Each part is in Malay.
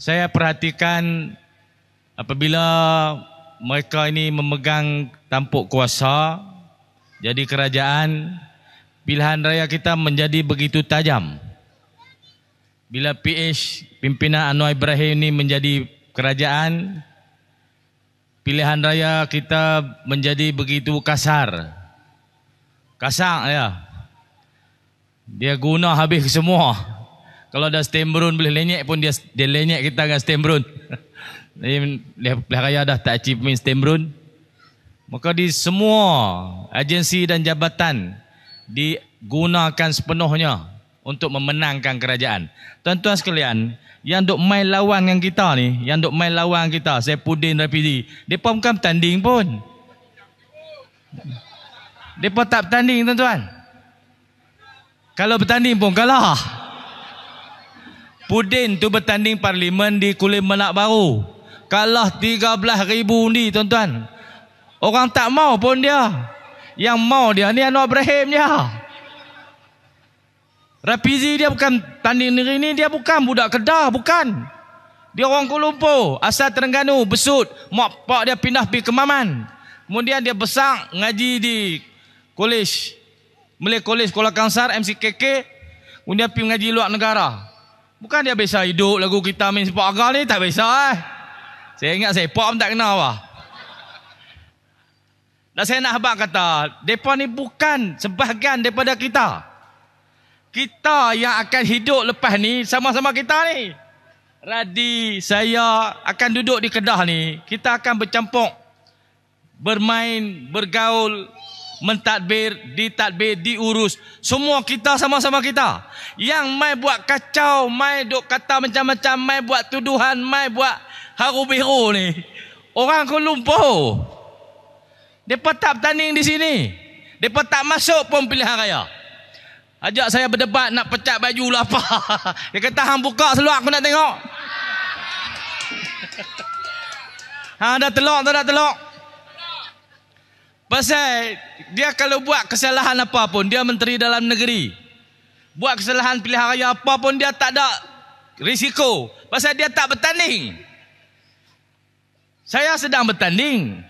saya perhatikan apabila mereka ini memegang tampuk kuasa jadi kerajaan pilihan raya kita menjadi begitu tajam bila PH pimpinan Anwar Ibrahim ini menjadi kerajaan pilihan raya kita menjadi begitu kasar kasar ya dia guna habis semua kalau dah stembrun boleh lenyek pun dia dia lenyek kita dengan stembrun. Jadi leh raya dah tak min stembrun. Maka di semua agensi dan jabatan digunakan sepenuhnya untuk memenangkan kerajaan. Tuan-tuan sekalian, yang duk main lawan dengan kita ni, yang duk main lawan kita, saya Pudin RPD, depa bukan tanding pun. Depa tak tanding tuan-tuan. Kalau bertanding pun kalah. Pudin tu bertanding parlimen di Kulim Melak Baru. Kalah 13 ribu ni tuan-tuan. Orang tak mau pun dia. Yang mau dia ni Anwar Ibrahim dia. Rapizi dia bukan tanding negeri ni. Dia bukan budak kedah. Bukan. Dia orang Kuala Lumpur. Asal Terengganu. Besut. Mak pak dia pindah pergi Kemaman. Kemudian dia besar ngaji di kolej. mulai Kolej Sekolah Kangsar, MCKK. Kemudian pergi mengaji luar negara. Bukan dia biasa hidup lagu kita main sepak agar ni tak biasa eh. Saya ingat saya pun tak kena apa. Dan saya nak habaq kata, depa ni bukan sebahagian daripada kita. Kita yang akan hidup lepas ni sama-sama kita ni. Radi saya akan duduk di Kedah ni, kita akan bercampur bermain, bergaul, mentadbir, ditadbir, diurus. Semua kita sama-sama kita. Yang mai buat kacau, mai dok kata macam-macam, mai buat tuduhan, mai buat haru biru ni. Orang Kuala Lumpur. Depa tak bertanding di sini. Depa tak masuk pun pilihan raya. Ajak saya berdebat nak pecat baju lah apa. Dia kata hang buka seluar aku nak tengok. Hang ada telok tak ada telok? Pasal dia kalau buat kesalahan apa pun, dia menteri dalam negeri. Buat kesalahan pilihan raya apa pun, dia tak ada risiko. Pasal dia tak bertanding. Saya sedang bertanding.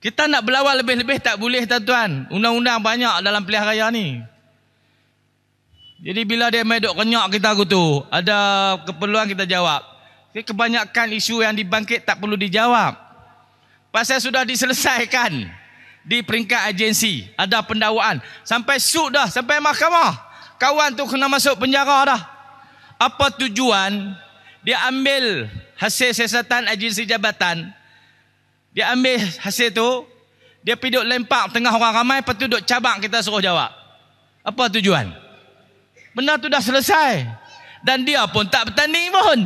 Kita nak berlawan lebih-lebih tak boleh tuan-tuan. Undang-undang banyak dalam pilihan raya ni. Jadi bila dia main duk kenyak kita tu, ada keperluan kita jawab. Kebanyakan isu yang dibangkit tak perlu dijawab saya sudah diselesaikan di peringkat agensi. Ada pendakwaan. Sampai suk dah. Sampai mahkamah. Kawan tu kena masuk penjara dah. Apa tujuan? Dia ambil hasil siasatan agensi jabatan. Dia ambil hasil tu. Dia pergi duduk lempak tengah orang ramai. Lepas tu duduk cabang kita suruh jawab. Apa tujuan? Benda tu dah selesai. Dan dia pun tak bertanding pun.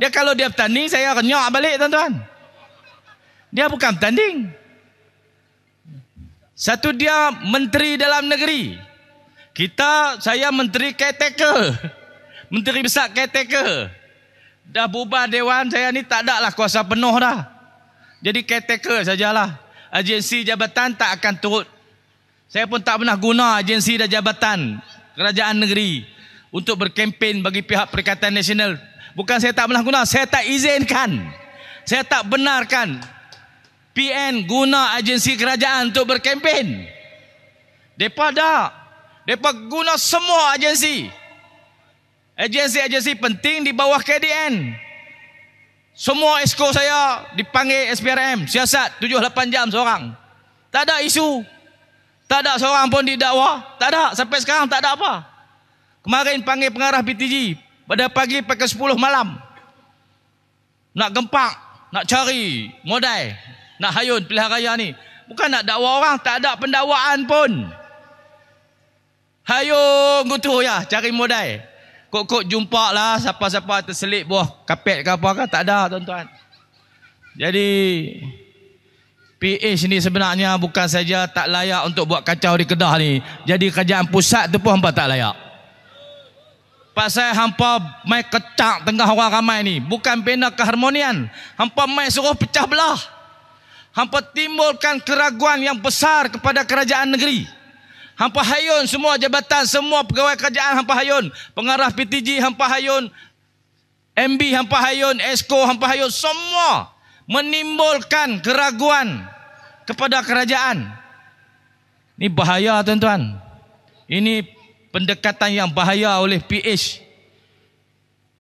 Dia kalau dia bertanding saya renyak balik tuan-tuan. Dia bukan tanding. Satu dia menteri dalam negeri. Kita, saya menteri caretaker. Menteri besar caretaker. Dah bubar dewan saya ni tak ada lah kuasa penuh dah. Jadi caretaker sajalah. Agensi jabatan tak akan turut. Saya pun tak pernah guna agensi dan jabatan kerajaan negeri untuk berkempen bagi pihak Perikatan Nasional. Bukan saya tak pernah guna, saya tak izinkan. Saya tak benarkan PN guna agensi kerajaan untuk berkempen. Depa dah. Depa guna semua agensi. Agensi-agensi penting di bawah KDN. Semua esko saya dipanggil SPRM, siasat 7-8 jam seorang. Tak ada isu. Tak ada seorang pun didakwa. Tak ada. Sampai sekarang tak ada apa. Kemarin panggil pengarah PTG. Pada pagi pakai 10 malam. Nak gempak. Nak cari modal. Nak hayun pilihan raya ni. Bukan nak dakwa orang, tak ada pendakwaan pun. Hayun gutu ya, cari modai. Kok-kok jumpa lah siapa-siapa terselit buah kapet ke apa ke. Tak ada tuan-tuan. Jadi PH ni sebenarnya bukan saja tak layak untuk buat kacau di Kedah ni. Jadi kerajaan pusat tu pun hampa tak layak. Pasal hampa main kecak tengah orang ramai ni. Bukan bina keharmonian. Hampa main suruh pecah belah. Hampa timbulkan keraguan yang besar kepada kerajaan negeri. Hampa hayun semua jabatan, semua pegawai kerajaan hampa hayun. Pengarah PTG hampa hayun. MB hampa hayun, Esko hampa hayun. Semua menimbulkan keraguan kepada kerajaan. Ini bahaya tuan-tuan. Ini pendekatan yang bahaya oleh PH.